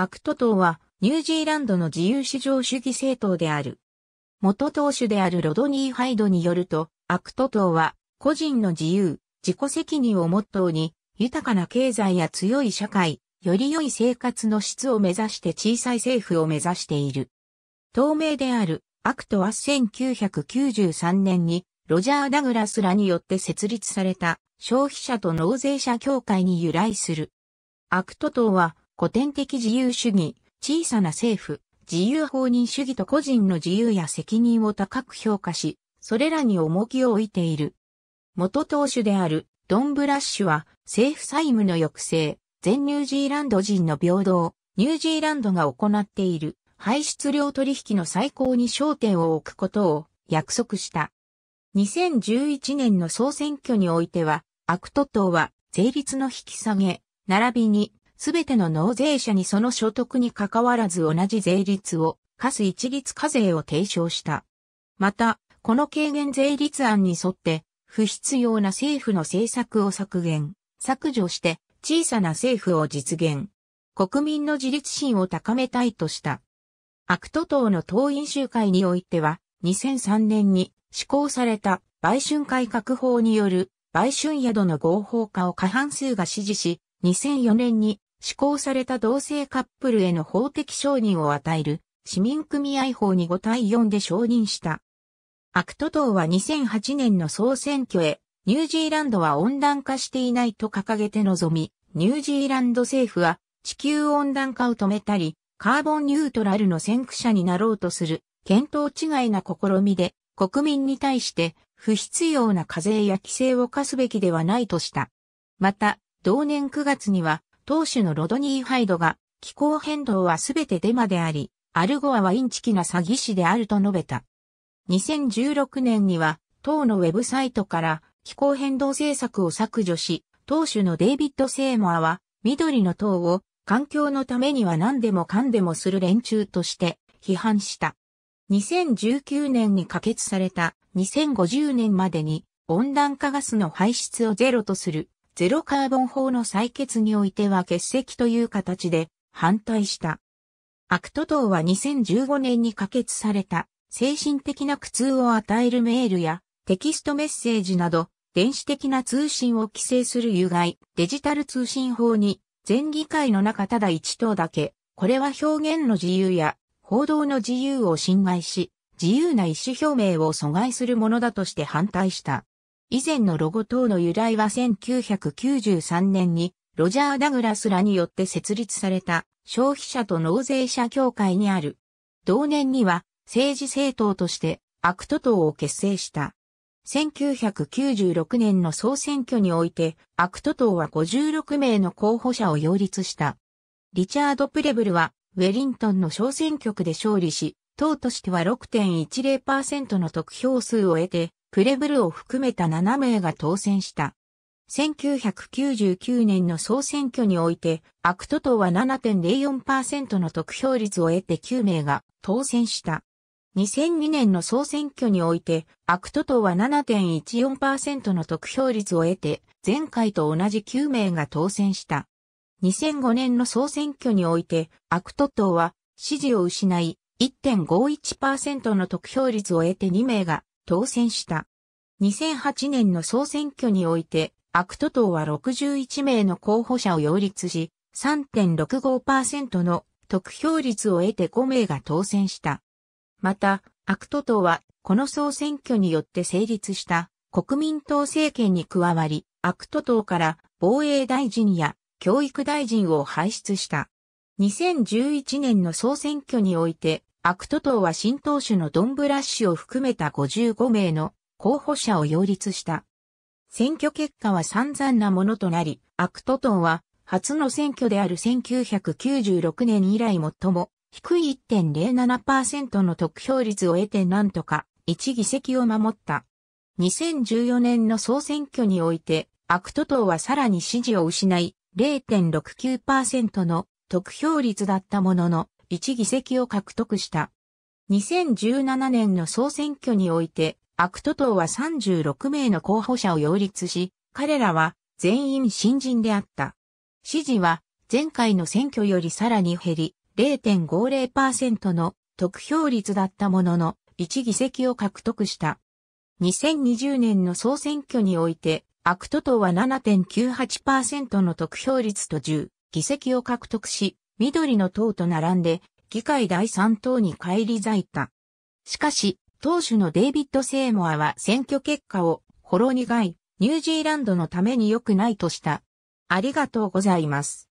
アクト党はニュージーランドの自由市場主義政党である。元党首であるロドニー・ハイドによると、アクト党は個人の自由、自己責任をモットーに、豊かな経済や強い社会、より良い生活の質を目指して小さい政府を目指している。透明であるアクトは1993年にロジャー・ダグラスらによって設立された消費者と納税者協会に由来する。アクト党は古典的自由主義、小さな政府、自由放任主義と個人の自由や責任を高く評価し、それらに重きを置いている。元党首であるドン・ブラッシュは政府債務の抑制、全ニュージーランド人の平等、ニュージーランドが行っている排出量取引の再考に焦点を置くことを約束した。2011年の総選挙においては、アクト党は税率の引き下げ、並びにすべての納税者にその所得に関わらず同じ税率を課す一律課税を提唱した。また、この軽減税率案に沿って、不必要な政府の政策を削減、削除して小さな政府を実現。国民の自立心を高めたいとした。アクト党の党員集会においては、2003年に施行された売春改革法による売春宿の合法化を過半数が支持し、2004年に施行された同性カップルへの法的承認を与える市民組合法に5対4で承認した。アクト党は2008年の総選挙へ、ニュージーランドは温暖化していないと掲げて臨み、ニュージーランド政府は地球温暖化を止めたり、カーボンニュートラルの先駆者になろうとする、見当違いな試みで、国民に対して不必要な課税や規制を課すべきではないとした。また、同年9月には、当主のロドニー・ハイドが、気候変動はすべてデマであり、アルゴアはインチキな詐欺師であると述べた。2016年には、党のウェブサイトから気候変動政策を削除し、党首のデイビッド・セーモアは、緑の党を環境のためには何でもかんでもする連中として批判した。2019年に可決された2050年までに温暖化ガスの排出をゼロとするゼロカーボン法の採決においては欠席という形で反対した。アクト等は2015年に可決された精神的な苦痛を与えるメールやテキストメッセージなど電子的な通信を規制する有害デジタル通信法に全議会の中ただ一党だけ、これは表現の自由や報道の自由を侵害し、自由な意思表明を阻害するものだとして反対した。以前のロゴ等の由来は1993年にロジャー・ダグラスらによって設立された消費者と納税者協会にある。同年には政治政党としてアクト党を結成した。1996年の総選挙においてアクト党は56名の候補者を擁立した。リチャード・プレブルはウェリントンの小選挙区で勝利し、党としては6.10%の得票数を得てプレブルを含めた7名が当選した。1999年の総選挙において、アクト党は7.04%の得票率を得て9名が当選した。2002年の総選挙において、アクト党は7.14%の得票率を得て、前回と同じ9名が当選した。2005年の総選挙において、アクト党は支持を失い、1.51%の得票率を得て2名が当選した。2008年の総選挙において、アクト党は61名の候補者を擁立し、3.65%の得票率を得て5名が当選した。また、アクト党は、この総選挙によって成立した国民党政権に加わり、アクト党から防衛大臣や教育大臣を輩出した。2011年の総選挙において、アクト党は新党首のドンブラッシュを含めた55名の候補者を擁立した。選挙結果は散々なものとなり、アクト党は初の選挙である1996年以来最も低い1.07%の得票率を得てなんとか1議席を守った。2014年の総選挙において、アクト党はさらに支持を失い、0.69%の得票率だったものの、1議席を獲得した。2017年の総選挙において、アクト党は36名の候補者を擁立し、彼らは全員新人であった。支持は前回の選挙よりさらに減り、0.50%の得票率だったものの、1議席を獲得した。2020年の総選挙において、アクト党は7.98%の得票率と10議席を獲得し、緑の党と並んで、議会第3党に返り咲いた。しかし、党首のデイビッド・セイモアは選挙結果を、ほろ苦い、ニュージーランドのために良くないとした。ありがとうございます。